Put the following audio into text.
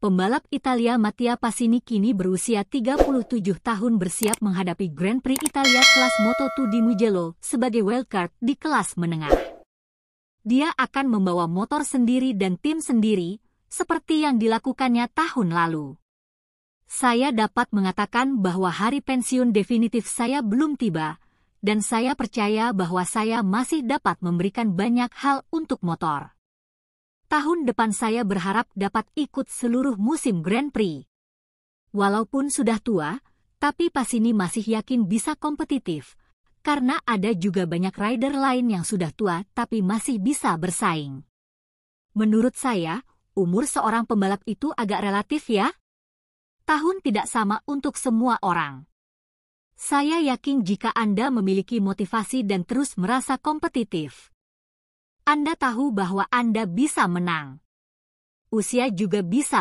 Pembalap Italia Mattia Pasini kini berusia 37 tahun bersiap menghadapi Grand Prix Italia kelas Moto2 di Mugello sebagai wildcard di kelas menengah. Dia akan membawa motor sendiri dan tim sendiri, seperti yang dilakukannya tahun lalu. Saya dapat mengatakan bahwa hari pensiun definitif saya belum tiba, dan saya percaya bahwa saya masih dapat memberikan banyak hal untuk motor tahun depan saya berharap dapat ikut seluruh musim Grand Prix. Walaupun sudah tua, tapi pas ini masih yakin bisa kompetitif, karena ada juga banyak rider lain yang sudah tua tapi masih bisa bersaing. Menurut saya, umur seorang pembalap itu agak relatif ya. Tahun tidak sama untuk semua orang. Saya yakin jika Anda memiliki motivasi dan terus merasa kompetitif, anda tahu bahwa Anda bisa menang. Usia juga bisa